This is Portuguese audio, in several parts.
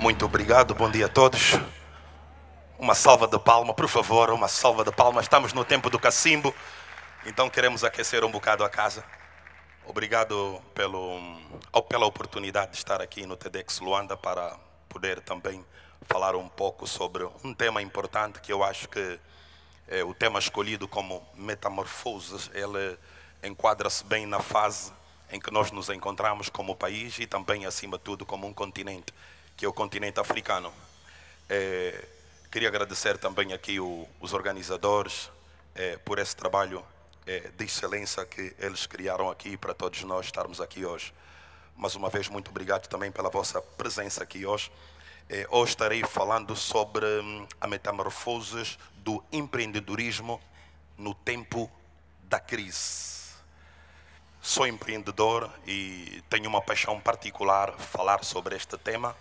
Muito obrigado, bom dia a todos. Uma salva de palma, por favor, uma salva de palma. Estamos no tempo do cacimbo, então queremos aquecer um bocado a casa. Obrigado pelo, pela oportunidade de estar aqui no TEDx Luanda para poder também falar um pouco sobre um tema importante que eu acho que é, o tema escolhido como metamorfoses, ele enquadra-se bem na fase em que nós nos encontramos como país e também, acima de tudo, como um continente que é o continente africano. É, queria agradecer também aqui o, os organizadores é, por esse trabalho é, de excelência que eles criaram aqui para todos nós estarmos aqui hoje. Mais uma vez, muito obrigado também pela vossa presença aqui hoje. É, hoje estarei falando sobre hum, a metamorfose do empreendedorismo no tempo da crise sou empreendedor e tenho uma paixão particular falar sobre este tema,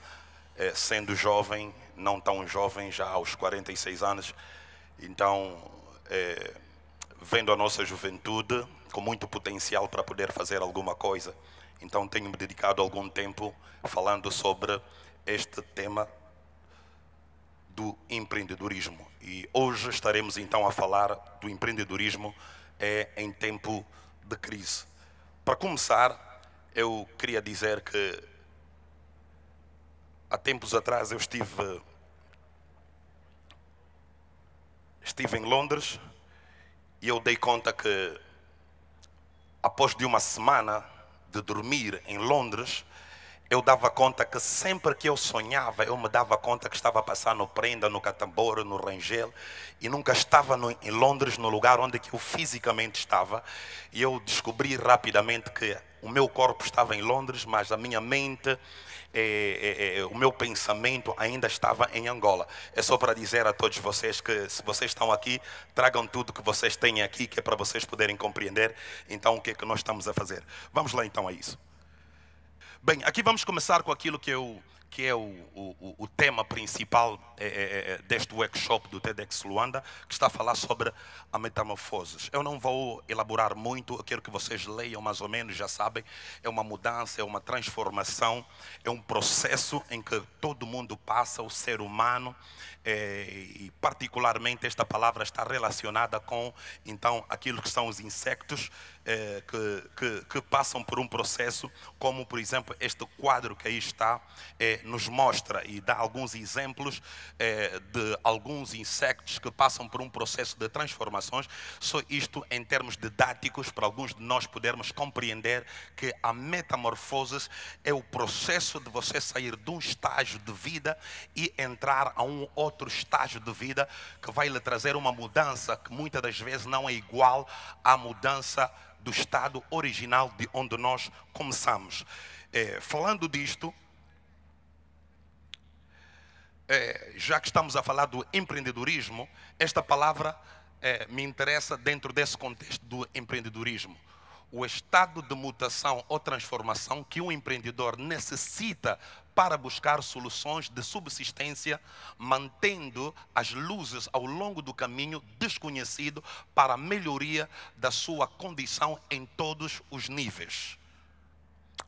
é, sendo jovem, não tão jovem, já aos 46 anos. Então, é, vendo a nossa juventude com muito potencial para poder fazer alguma coisa. Então, tenho me dedicado algum tempo falando sobre este tema do empreendedorismo. E hoje estaremos então a falar do empreendedorismo é em tempo de crise. Para começar, eu queria dizer que Há tempos atrás eu estive estive em Londres e eu dei conta que após de uma semana de dormir em Londres, eu dava conta que sempre que eu sonhava, eu me dava conta que estava a passar no Prenda, no Catamboro, no Rangel, e nunca estava no, em Londres, no lugar onde eu fisicamente estava. E eu descobri rapidamente que o meu corpo estava em Londres, mas a minha mente, é, é, é, o meu pensamento ainda estava em Angola. É só para dizer a todos vocês que, se vocês estão aqui, tragam tudo que vocês têm aqui, que é para vocês poderem compreender. Então, o que é que nós estamos a fazer? Vamos lá então a isso. Bem, aqui vamos começar com aquilo que eu que é o, o, o tema principal é é, é, é, deste workshop do TEDx Luanda, que está a falar sobre a metamorfose. Eu não vou elaborar muito, eu quero que vocês leiam mais ou menos, já sabem, é uma mudança, é uma transformação, é um processo em que todo mundo passa, o ser humano, é, e particularmente esta palavra está relacionada com, então, aquilo que são os insectos, é, que, que, que, passam por um processo, como, por exemplo, este quadro que aí está, é, nos mostra e dá alguns exemplos eh, de alguns insectos que passam por um processo de transformações, só isto em termos didáticos, para alguns de nós podermos compreender que a metamorfose é o processo de você sair de um estágio de vida e entrar a um outro estágio de vida que vai lhe trazer uma mudança que muitas das vezes não é igual à mudança do estado original de onde nós começamos. É, falando disto, é, já que estamos a falar do empreendedorismo, esta palavra é, me interessa dentro desse contexto do empreendedorismo. O estado de mutação ou transformação que um empreendedor necessita para buscar soluções de subsistência, mantendo as luzes ao longo do caminho desconhecido para a melhoria da sua condição em todos os níveis.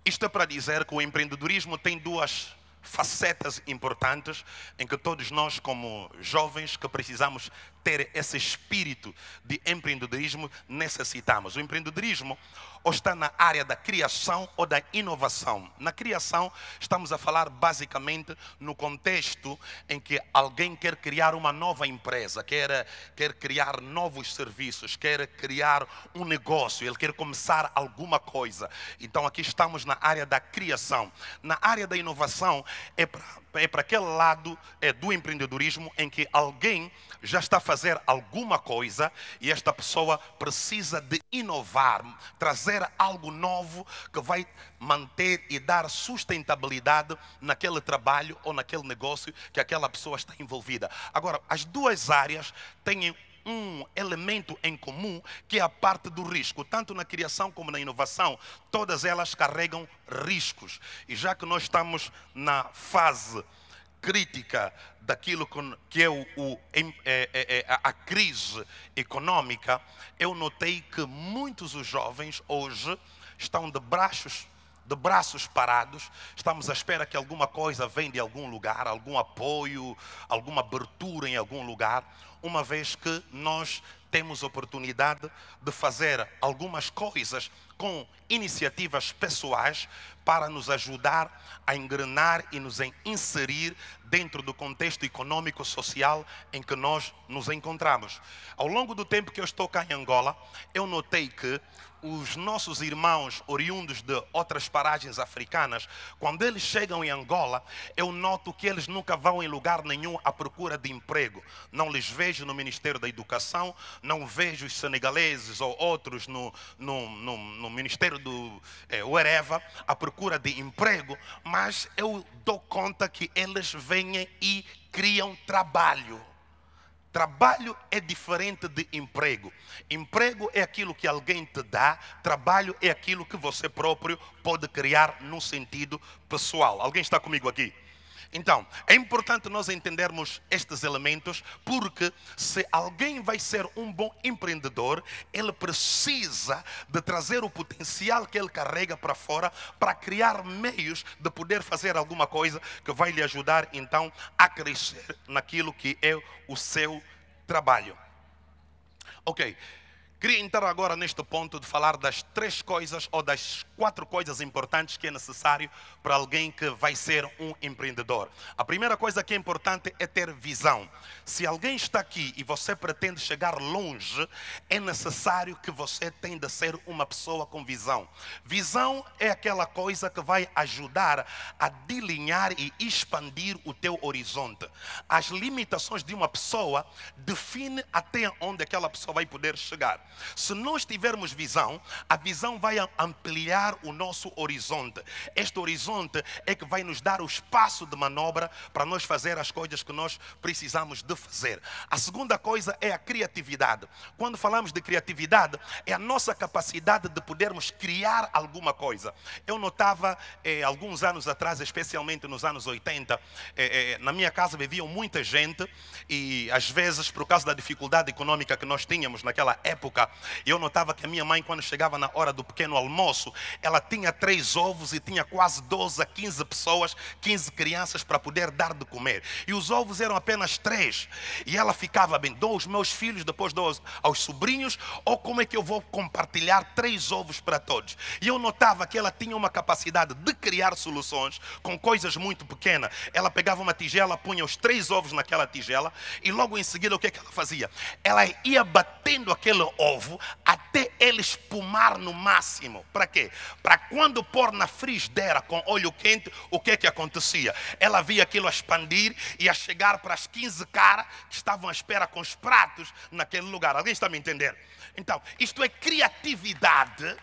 Isto é para dizer que o empreendedorismo tem duas facetas importantes em que todos nós, como jovens que precisamos ter esse espírito de empreendedorismo, necessitamos. O empreendedorismo ou está na área da criação ou da inovação. Na criação, estamos a falar basicamente no contexto em que alguém quer criar uma nova empresa, quer, quer criar novos serviços, quer criar um negócio, ele quer começar alguma coisa. Então, aqui estamos na área da criação. Na área da inovação, é para é para aquele lado é, do empreendedorismo em que alguém já está a fazer alguma coisa e esta pessoa precisa de inovar, trazer algo novo que vai manter e dar sustentabilidade naquele trabalho ou naquele negócio que aquela pessoa está envolvida. Agora, as duas áreas têm um elemento em comum, que é a parte do risco. Tanto na criação como na inovação, todas elas carregam riscos. E já que nós estamos na fase crítica daquilo que é, o, o, é, é, é, a crise econômica, eu notei que muitos os jovens hoje estão de braços de braços parados, estamos à espera que alguma coisa venha de algum lugar, algum apoio, alguma abertura em algum lugar uma vez que nós temos oportunidade de fazer algumas coisas com iniciativas pessoais para nos ajudar a engrenar e nos inserir dentro do contexto econômico social em que nós nos encontramos. Ao longo do tempo que eu estou cá em Angola, eu notei que os nossos irmãos oriundos de outras paragens africanas, quando eles chegam em Angola, eu noto que eles nunca vão em lugar nenhum à procura de emprego. Não lhes vejo vejo no Ministério da Educação, não vejo os senegaleses ou outros no, no, no, no Ministério do é, Uereva à procura de emprego, mas eu dou conta que eles vêm e criam trabalho. Trabalho é diferente de emprego. Emprego é aquilo que alguém te dá, trabalho é aquilo que você próprio pode criar no sentido pessoal. Alguém está comigo aqui? Então, é importante nós entendermos estes elementos, porque se alguém vai ser um bom empreendedor, ele precisa de trazer o potencial que ele carrega para fora para criar meios de poder fazer alguma coisa que vai lhe ajudar então a crescer naquilo que é o seu trabalho. OK. Queria entrar agora neste ponto de falar das três coisas ou das quatro coisas importantes que é necessário para alguém que vai ser um empreendedor. A primeira coisa que é importante é ter visão. Se alguém está aqui e você pretende chegar longe, é necessário que você tenha ser uma pessoa com visão. Visão é aquela coisa que vai ajudar a delinear e expandir o teu horizonte. As limitações de uma pessoa define até onde aquela pessoa vai poder chegar. Se nós tivermos visão, a visão vai ampliar o nosso horizonte. Este horizonte é que vai nos dar o espaço de manobra para nós fazer as coisas que nós precisamos de fazer. A segunda coisa é a criatividade. Quando falamos de criatividade, é a nossa capacidade de podermos criar alguma coisa. Eu notava eh, alguns anos atrás, especialmente nos anos 80, eh, eh, na minha casa viviam muita gente e às vezes, por causa da dificuldade econômica que nós tínhamos naquela época, época, eu notava que a minha mãe, quando chegava na hora do pequeno almoço, ela tinha três ovos e tinha quase 12 a 15 pessoas, 15 crianças para poder dar de comer. E os ovos eram apenas três. E ela ficava bem, dou os meus filhos, depois dou aos sobrinhos, ou como é que eu vou compartilhar três ovos para todos? E eu notava que ela tinha uma capacidade de criar soluções com coisas muito pequenas. Ela pegava uma tigela, punha os três ovos naquela tigela, e logo em seguida o que, é que ela fazia? Ela ia batendo aquele ovo ovo até ele espumar no máximo. Para quê? Para quando pôr na frigideira com óleo quente, o que que acontecia? Ela via aquilo a expandir e a chegar para as 15 caras que estavam à espera com os pratos naquele lugar. Alguém está me entendendo? Então, isto é criatividade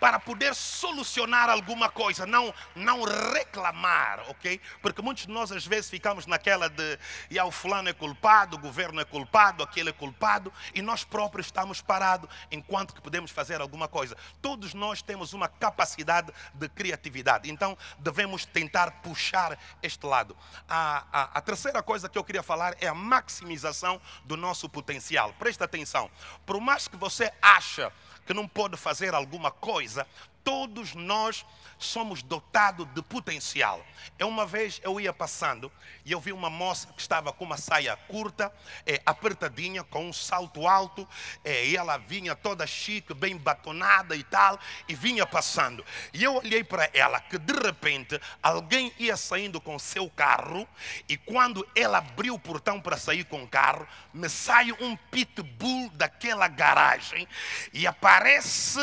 para poder solucionar alguma coisa, não, não reclamar, ok? Porque muitos de nós às vezes ficamos naquela de e ao ah, o fulano é culpado, o governo é culpado, aquele é culpado, e nós próprios estamos parados enquanto que podemos fazer alguma coisa. Todos nós temos uma capacidade de criatividade, então devemos tentar puxar este lado. A, a, a terceira coisa que eu queria falar é a maximização do nosso potencial. Presta atenção, por mais que você acha que não pode fazer alguma coisa, Todos nós somos dotados de potencial. É uma vez eu ia passando e eu vi uma moça que estava com uma saia curta, é, apertadinha, com um salto alto, é, e ela vinha toda chique, bem batonada e tal, e vinha passando. E eu olhei para ela que de repente alguém ia saindo com seu carro, e quando ela abriu o portão para sair com o carro, me sai um pitbull daquela garagem e aparece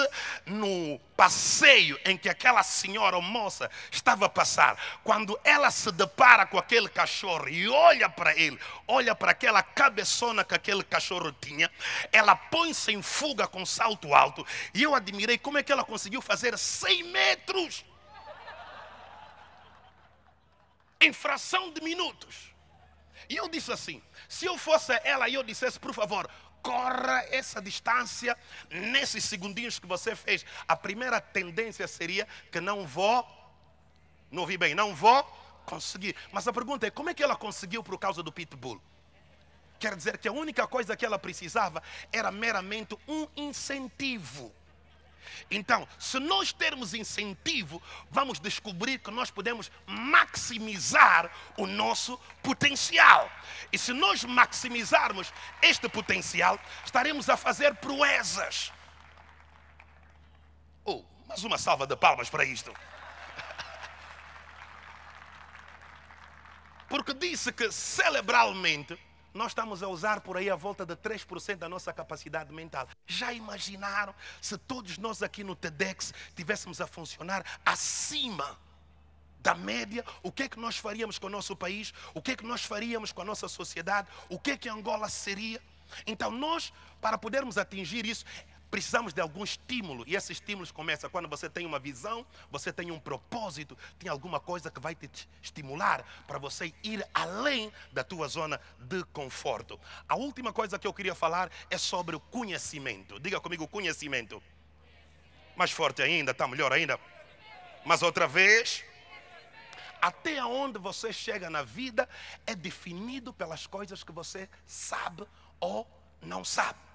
no passeio em que aquela senhora ou moça estava a passar, quando ela se depara com aquele cachorro e olha para ele, olha para aquela cabeçona que aquele cachorro tinha, ela põe-se em fuga com salto alto. E eu admirei como é que ela conseguiu fazer 100 metros em fração de minutos. E eu disse assim: se eu fosse ela e eu dissesse, por favor, percorra essa distância nesses segundinhos que você fez. A primeira tendência seria que não vou, não ouvi bem, não vou conseguir. Mas a pergunta é: como é que ela conseguiu por causa do pitbull? Quer dizer que a única coisa que ela precisava era meramente um incentivo. Então, se nós termos incentivo, vamos descobrir que nós podemos maximizar o nosso potencial. E se nós maximizarmos este potencial, estaremos a fazer proezas. Oh, mais uma salva de palmas para isto. Porque disse que cerebralmente nós estamos a usar por aí a volta de 3% da nossa capacidade mental. Já imaginaram se todos nós aqui no TEDx tivéssemos a funcionar acima da média, o que é que nós faríamos com o nosso país? O que é que nós faríamos com a nossa sociedade? O que é que Angola seria? Então, nós, para podermos atingir isso, Precisamos de algum estímulo, e esse estímulo começa quando você tem uma visão, você tem um propósito, tem alguma coisa que vai te estimular para você ir além da tua zona de conforto. A última coisa que eu queria falar é sobre o conhecimento. Diga comigo, conhecimento. Mais forte ainda, está melhor ainda. Mas outra vez, até onde você chega na vida é definido pelas coisas que você sabe ou não sabe.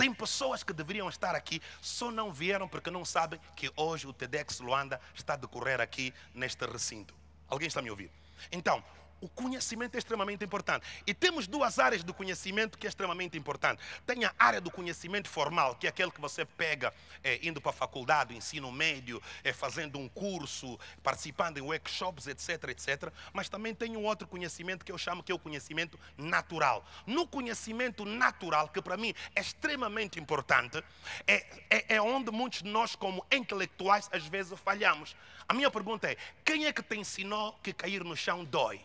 Tem pessoas que deveriam estar aqui, só não vieram porque não sabem que hoje o TEDx Luanda está a decorrer aqui neste recinto. Alguém está me ouvindo? Então, o conhecimento é extremamente importante. E temos duas áreas do conhecimento que é extremamente importante. Tem a área do conhecimento formal, que é aquele que você pega é, indo para a faculdade, ensino médio, é, fazendo um curso, participando em workshops, etc, etc. Mas também tem um outro conhecimento que eu chamo que é o conhecimento natural. No conhecimento natural, que para mim é extremamente importante, é, é, é onde muitos de nós, como intelectuais, às vezes falhamos. A minha pergunta é, quem é que te ensinou que cair no chão dói?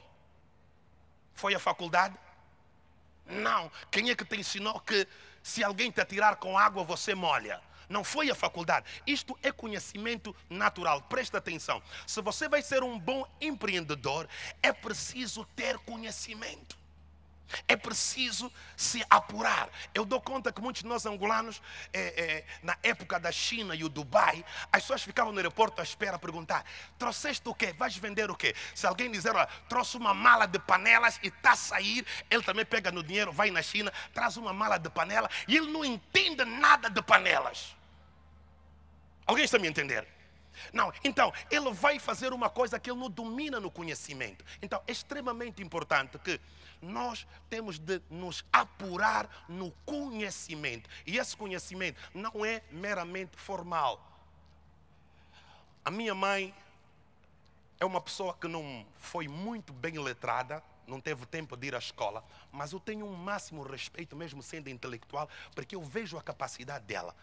Foi a faculdade? Não. Quem é que te ensinou que se alguém te atirar com água você molha? Não foi a faculdade. Isto é conhecimento natural. Presta atenção. Se você vai ser um bom empreendedor, é preciso ter conhecimento. É preciso se apurar. Eu dou conta que muitos de nós angolanos, é, é, na época da China e o Dubai, as pessoas ficavam no aeroporto à espera perguntar: trouxeste o quê? Vais vender o quê? Se alguém dizer, olha, trouxe uma mala de panelas e está a sair, ele também pega no dinheiro, vai na China, traz uma mala de panela e ele não entende nada de panelas. Alguém está me entendendo? Não, então, ele vai fazer uma coisa que ele não domina no conhecimento. Então, é extremamente importante que nós temos de nos apurar no conhecimento. E esse conhecimento não é meramente formal. A minha mãe é uma pessoa que não foi muito bem letrada, não teve tempo de ir à escola, mas eu tenho um máximo respeito, mesmo sendo intelectual, porque eu vejo a capacidade dela.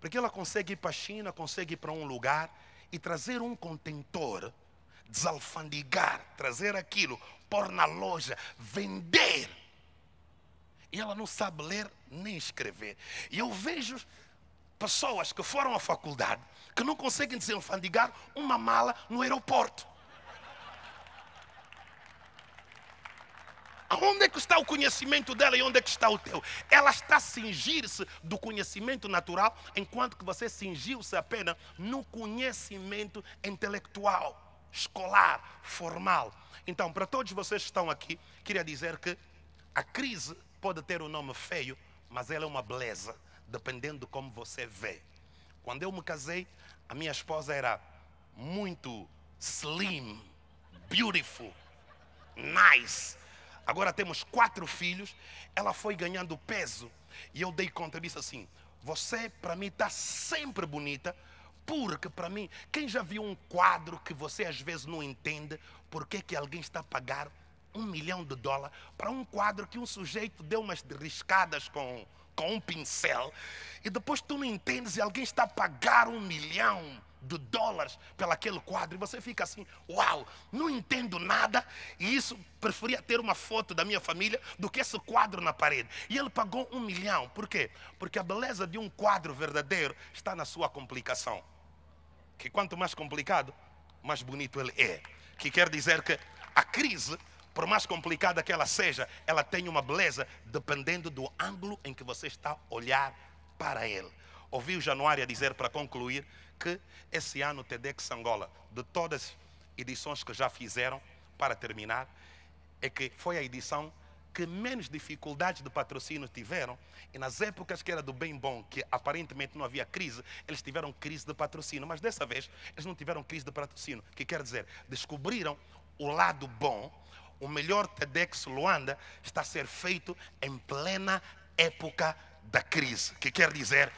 Porque ela consegue ir para a China, consegue ir para um lugar e trazer um contentor desalfandegar, trazer aquilo, pôr na loja, vender. E ela não sabe ler nem escrever. E eu vejo pessoas que foram à faculdade que não conseguem desalfandegar uma mala no aeroporto. Onde é que está o conhecimento dela e onde é que está o teu? Ela está a cingir-se do conhecimento natural, enquanto que você cingiu-se apenas no conhecimento intelectual escolar, formal. Então, para todos vocês que estão aqui, queria dizer que a crise pode ter um nome feio, mas ela é uma beleza, dependendo de como você vê. Quando eu me casei, a minha esposa era muito slim, beautiful, nice. Agora temos quatro filhos, ela foi ganhando peso e eu dei conta disso assim: você para mim está sempre bonita, porque para mim, quem já viu um quadro que você às vezes não entende porque que alguém está a pagar um milhão de dólares para um quadro que um sujeito deu umas riscadas com, com um pincel e depois tu não entendes e alguém está a pagar um milhão de dólares pelaquele quadro e você fica assim, uau, não entendo nada e isso preferia ter uma foto da minha família do que esse quadro na parede. E ele pagou um milhão, por quê? Porque a beleza de um quadro verdadeiro está na sua complicação que quanto mais complicado, mais bonito ele é. Que quer dizer que a crise, por mais complicada que ela seja, ela tem uma beleza dependendo do ângulo em que você está a olhar para ele. Ouvi o Januário dizer, para concluir, que esse ano TEDx Angola, de todas as edições que já fizeram, para terminar, é que foi a edição que menos dificuldades de patrocínio tiveram, e nas épocas que era do bem bom, que aparentemente não havia crise, eles tiveram crise de patrocínio, mas dessa vez eles não tiveram crise de patrocínio, que quer dizer, descobriram o lado bom, o melhor TEDx Luanda está a ser feito em plena época da crise, que quer dizer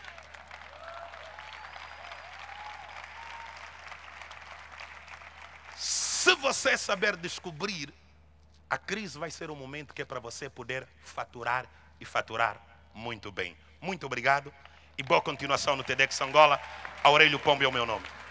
se você saber descobrir a crise vai ser o momento que é para você poder faturar e faturar muito bem. Muito obrigado e boa continuação no TEDx Angola. Aurelio Pombe é o meu nome.